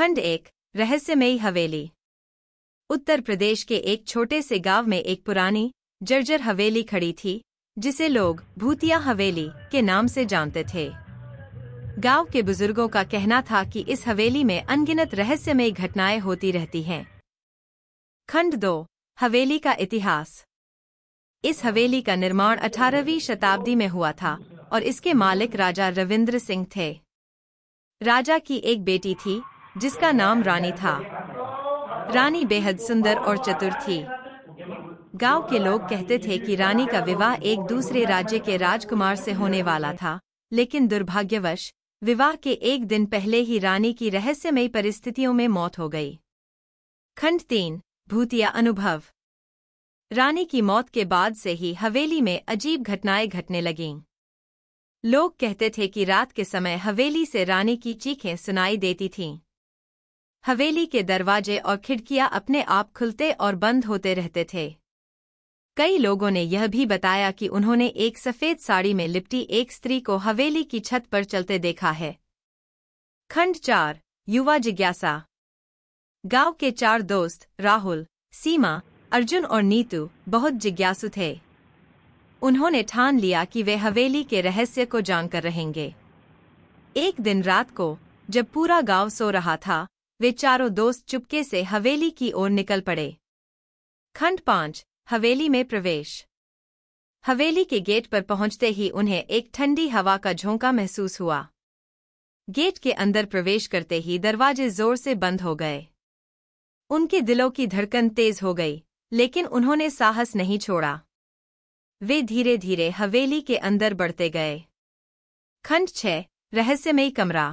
खंड एक रहस्यमयी हवेली उत्तर प्रदेश के एक छोटे से गांव में एक पुरानी जर्जर हवेली खड़ी थी जिसे लोग भूतिया हवेली के नाम से जानते थे गांव के बुजुर्गों का कहना था कि इस हवेली में अनगिनत रहस्यमयी घटनाएं होती रहती हैं खंड दो हवेली का इतिहास इस हवेली का निर्माण 18वीं शताब्दी में हुआ था और इसके मालिक राजा रविंद्र सिंह थे राजा की एक बेटी थी जिसका नाम रानी था रानी बेहद सुंदर और चतुर थी गांव के लोग कहते थे कि रानी का विवाह एक दूसरे राज्य के राजकुमार से होने वाला था लेकिन दुर्भाग्यवश विवाह के एक दिन पहले ही रानी की रहस्यमयी परिस्थितियों में मौत हो गई खंड तीन भूतिया अनुभव रानी की मौत के बाद से ही हवेली में अजीब घटनाएं घटने लगीं लोग कहते थे कि रात के समय हवेली से रानी की चीखें सुनाई देती थीं हवेली के दरवाजे और खिड़कियां अपने आप खुलते और बंद होते रहते थे कई लोगों ने यह भी बताया कि उन्होंने एक सफ़ेद साड़ी में लिपटी एक स्त्री को हवेली की छत पर चलते देखा है खंड चार युवा जिज्ञासा गांव के चार दोस्त राहुल सीमा अर्जुन और नीतू बहुत जिज्ञासु थे उन्होंने ठान लिया कि वे हवेली के रहस्य को जानकर रहेंगे एक दिन रात को जब पूरा गांव सो रहा था वे चारों दोस्त चुपके से हवेली की ओर निकल पड़े खंड पांच हवेली में प्रवेश हवेली के गेट पर पहुंचते ही उन्हें एक ठंडी हवा का झोंका महसूस हुआ गेट के अंदर प्रवेश करते ही दरवाजे जोर से बंद हो गए उनके दिलों की धड़कन तेज हो गई लेकिन उन्होंने साहस नहीं छोड़ा वे धीरे धीरे हवेली के अंदर बढ़ते गए खंड छः रहस्यमयी कमरा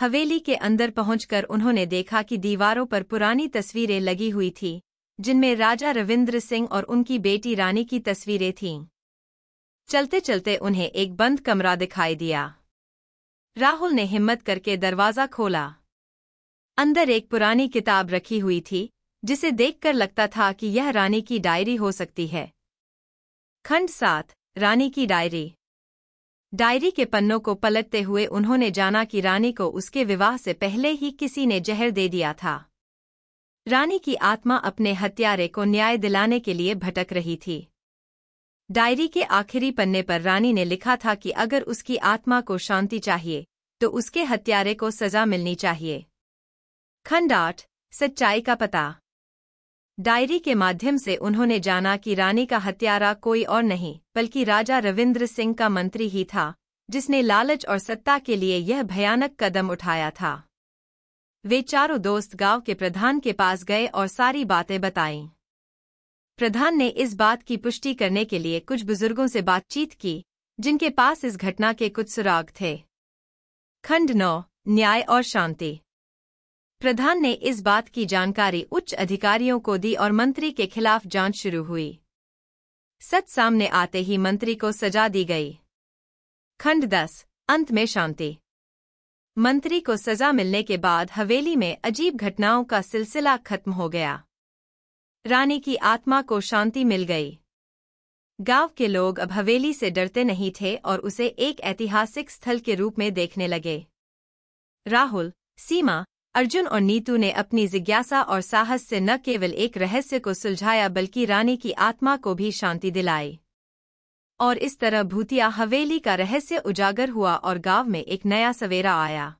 हवेली के अंदर पहुंचकर उन्होंने देखा कि दीवारों पर पुरानी तस्वीरें लगी हुई थी जिनमें राजा रविंद्र सिंह और उनकी बेटी रानी की तस्वीरें थीं चलते चलते उन्हें एक बंद कमरा दिखाई दिया राहुल ने हिम्मत करके दरवाज़ा खोला अंदर एक पुरानी किताब रखी हुई थी जिसे देखकर लगता था कि यह रानी की डायरी हो सकती है खंड सात रानी की डायरी डायरी के पन्नों को पलटते हुए उन्होंने जाना कि रानी को उसके विवाह से पहले ही किसी ने जहर दे दिया था रानी की आत्मा अपने हत्यारे को न्याय दिलाने के लिए भटक रही थी डायरी के आखिरी पन्ने पर रानी ने लिखा था कि अगर उसकी आत्मा को शांति चाहिए तो उसके हत्यारे को सजा मिलनी चाहिए खंड आठ सच्चाई का पता डायरी के माध्यम से उन्होंने जाना कि रानी का हत्यारा कोई और नहीं बल्कि राजा रविंद्र सिंह का मंत्री ही था जिसने लालच और सत्ता के लिए यह भयानक कदम उठाया था वे चारों दोस्त गांव के प्रधान के पास गए और सारी बातें बताईं प्रधान ने इस बात की पुष्टि करने के लिए कुछ बुजुर्गों से बातचीत की जिनके पास इस घटना के कुछ सुराग थे खंड नौ न्याय और शांति प्रधान ने इस बात की जानकारी उच्च अधिकारियों को दी और मंत्री के खिलाफ जांच शुरू हुई सच सामने आते ही मंत्री को सजा दी गई खंड दस अंत में शांति मंत्री को सजा मिलने के बाद हवेली में अजीब घटनाओं का सिलसिला खत्म हो गया रानी की आत्मा को शांति मिल गई गांव के लोग अब हवेली से डरते नहीं थे और उसे एक ऐतिहासिक स्थल के रूप में देखने लगे राहुल सीमा अर्जुन और नीतू ने अपनी जिज्ञासा और साहस से न केवल एक रहस्य को सुलझाया बल्कि रानी की आत्मा को भी शांति दिलाई और इस तरह भूतिया हवेली का रहस्य उजागर हुआ और गांव में एक नया सवेरा आया